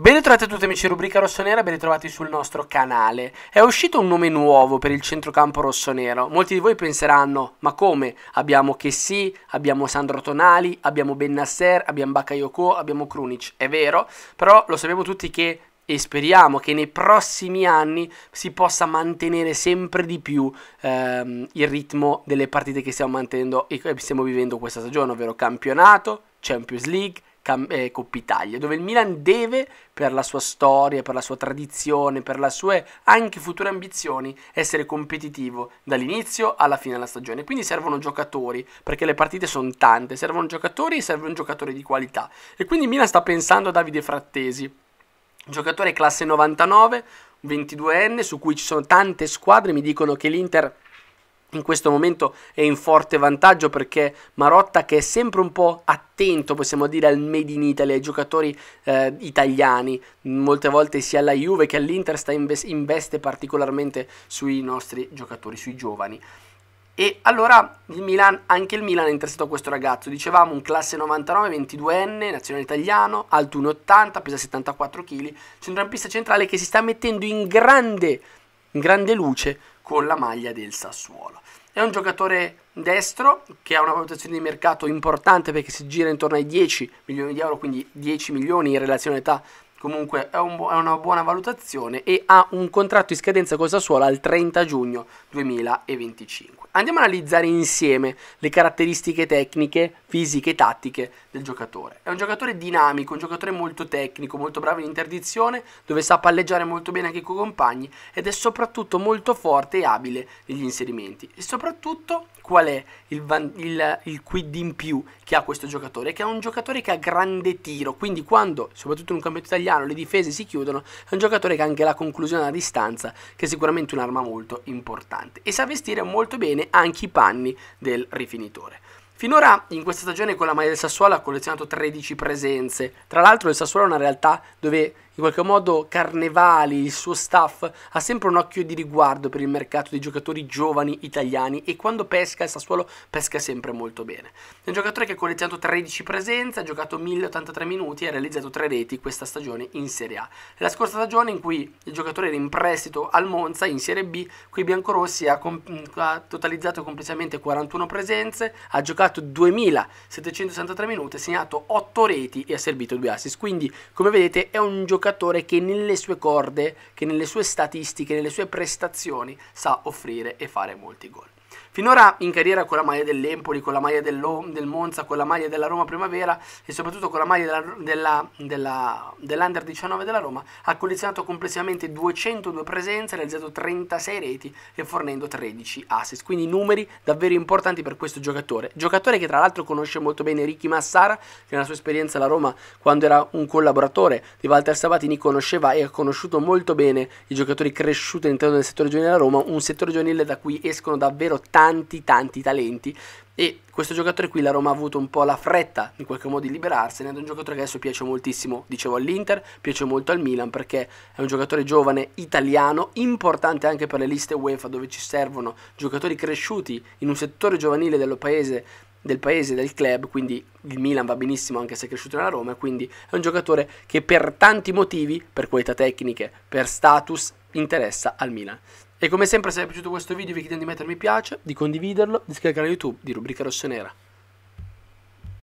Ben ritrovati a tutti amici Rubrica Rossonera, ben ritrovati sul nostro canale. È uscito un nome nuovo per il centrocampo rossonero. Molti di voi penseranno, ma come? Abbiamo Chessy, abbiamo Sandro Tonali, abbiamo Ben Nasser, abbiamo Bakayoko, abbiamo Krunic. È vero, però lo sappiamo tutti che e speriamo che nei prossimi anni si possa mantenere sempre di più ehm, il ritmo delle partite che stiamo mantenendo e stiamo vivendo questa stagione, ovvero campionato, Champions League, eh, Coppa Italia, dove il Milan deve, per la sua storia, per la sua tradizione, per le sue anche future ambizioni, essere competitivo dall'inizio alla fine della stagione. Quindi servono giocatori, perché le partite sono tante, servono giocatori e serve un giocatore di qualità. E quindi Milan sta pensando a Davide Frattesi, giocatore classe 99, 22enne, su cui ci sono tante squadre, mi dicono che l'Inter in questo momento è in forte vantaggio perché Marotta che è sempre un po' attento possiamo dire al made in Italy, ai giocatori eh, italiani, molte volte sia alla Juve che all'Inter sta invest- investe particolarmente sui nostri giocatori, sui giovani. E allora il Milan, anche il Milan è interessato a questo ragazzo, dicevamo un classe 99, 22enne, nazionale italiano, alto 1,80, pesa 74 kg, centrocampista centrale che si sta mettendo in grande, in grande luce con la maglia del Sassuolo. È un giocatore destro che ha una valutazione di mercato importante perché si gira intorno ai 10 milioni di euro, quindi 10 milioni in relazione all'età comunque è, un bu- è, una buona valutazione e ha un contratto in scadenza con Sassuolo al 30 giugno 2025. Andiamo ad analizzare insieme le caratteristiche tecniche, fisiche e tattiche del giocatore. È un giocatore dinamico, un giocatore molto tecnico, molto bravo in interdizione, dove sa palleggiare molto bene anche con i compagni ed è soprattutto molto forte e abile negli inserimenti. E soprattutto qual è il, van- il, il quid in più che ha questo giocatore? Che è un giocatore che ha grande tiro, quindi quando, soprattutto in un campionato italiano, Milano le difese si chiudono, è un giocatore che ha anche la conclusione a distanza, che è sicuramente un'arma molto importante e sa vestire molto bene anche i panni del rifinitore. Finora in questa stagione con la maglia del Sassuolo ha collezionato 13 presenze. Tra l'altro il Sassuolo è una realtà dove in qualche modo Carnevali, il suo staff, ha sempre un occhio di riguardo per il mercato dei giocatori giovani italiani e quando pesca il Sassuolo pesca sempre molto bene. È un giocatore che ha collezionato 13 presenze, ha giocato 1083 minuti e ha realizzato 3 reti questa stagione in Serie A. È la scorsa stagione in cui il giocatore era in prestito al Monza in Serie B, qui Biancorossi ha, comp- ha totalizzato complessivamente 41 presenze, ha giocato 2763 minuti, ha segnato 8 reti e ha servito 2 assist. Quindi, come vedete, è un giocatore giocatore che nelle sue corde, che nelle sue statistiche, nelle sue prestazioni sa offrire e fare molti gol. Finora in carriera con la maglia dell'Empoli, con la maglia del Monza, con la maglia della Roma Primavera e soprattutto con la maglia della, della, della, dell'Under 19 della Roma ha collezionato complessivamente 202 presenze, realizzato 36 reti e fornendo 13 assist. Quindi numeri davvero importanti per questo giocatore. Giocatore che tra l'altro conosce molto bene Ricky Massara, che nella sua esperienza alla Roma, quando era un collaboratore di Walter Sabatini, conosceva e ha conosciuto molto bene i giocatori cresciuti all'interno del settore giovanile della Roma, un settore giovanile da cui escono davvero tanti tanti talenti e questo giocatore qui la Roma ha avuto un po' la fretta in qualche modo di liberarsene ed è un giocatore che adesso piace moltissimo, dicevo all'Inter, piace molto al Milan perché è un giocatore giovane italiano, importante anche per le liste UEFA dove ci servono giocatori cresciuti in un settore giovanile del paese del paese, del club, quindi il Milan va benissimo anche se è cresciuto nella Roma, quindi è un giocatore che per tanti motivi, per qualità tecniche, per status, interessa al Milan. E come sempre se vi è piaciuto questo video vi chiedo di mettere mi piace, di condividerlo, di scaricare YouTube, di rubrica rossonera.